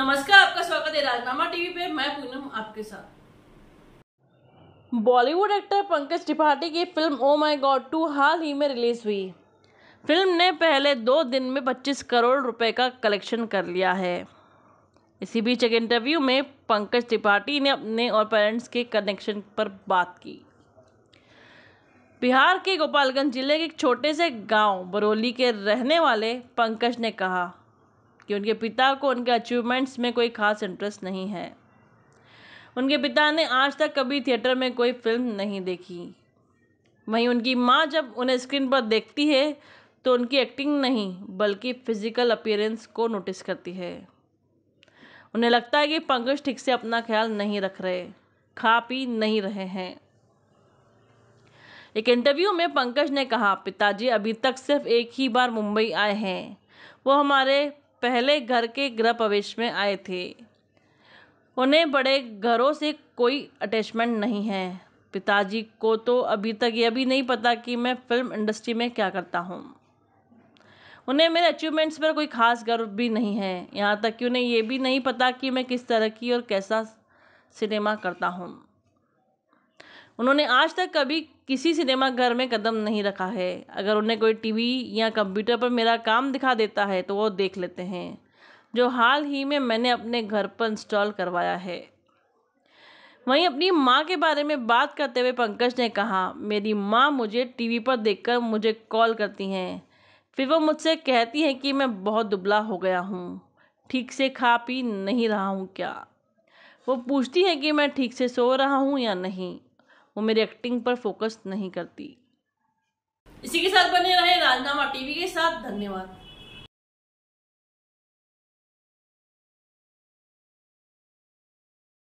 नमस्कार आपका स्वागत है राजनामा टीवी पे मैं पूनम आपके साथ बॉलीवुड एक्टर पंकज त्रिपाठी की film oh my God two हाल ही में रिलीज हुई फिल्म ने पहले दो दिन में 25 करोड़ रुपए का कलेक्शन कर लिया है इसी बीच एक इंटरव्यू में पंकज त्रिपाठी ने अपने और पेरेंट्स के कनेक्शन पर बात की बिहार के गोपालगंज जिले के एक छोटे से गांव बरौली के रहने वाले पंकज ने कहा कि उनके पिता को उनके अचीवमेंट्स में कोई खास इंटरेस्ट नहीं है उनके पिता ने आज तक कभी थिएटर में कोई फिल्म नहीं देखी वहीं उनकी माँ जब उन्हें स्क्रीन पर देखती है तो उनकी एक्टिंग नहीं बल्कि फिजिकल अपीयरेंस को नोटिस करती है उन्हें लगता है कि पंकज ठीक से अपना ख्याल नहीं रख रहे खा पी नहीं रहे हैं एक इंटरव्यू में पंकज ने कहा पिताजी अभी तक सिर्फ एक ही बार मुंबई आए हैं वो हमारे पहले घर के गृह प्रवेश में आए थे उन्हें बड़े घरों से कोई अटैचमेंट नहीं है पिताजी को तो अभी तक यह भी नहीं पता कि मैं फिल्म इंडस्ट्री में क्या करता हूँ उन्हें मेरे अचीवमेंट्स पर कोई ख़ास गर्व भी नहीं है यहाँ तक कि उन्हें यह भी नहीं पता कि मैं किस तरह की और कैसा सिनेमा करता हूँ उन्होंने आज तक कभी किसी सिनेमाघर में कदम नहीं रखा है अगर उन्हें कोई टी वी या कंप्यूटर पर मेरा काम दिखा देता है तो वो देख लेते हैं जो हाल ही में मैंने अपने घर पर इंस्टॉल करवाया है वहीं अपनी माँ के बारे में बात करते हुए पंकज ने कहा मेरी माँ मुझे टीवी पर देखकर मुझे कॉल करती हैं फिर वो मुझसे कहती हैं कि मैं बहुत दुबला हो गया हूँ ठीक से खा पी नहीं रहा हूँ क्या वो पूछती है कि मैं ठीक से सो रहा हूँ या नहीं वो मेरी एक्टिंग पर फोकस नहीं करती इसी के साथ बने रहे राजनामा टीवी के साथ धन्यवाद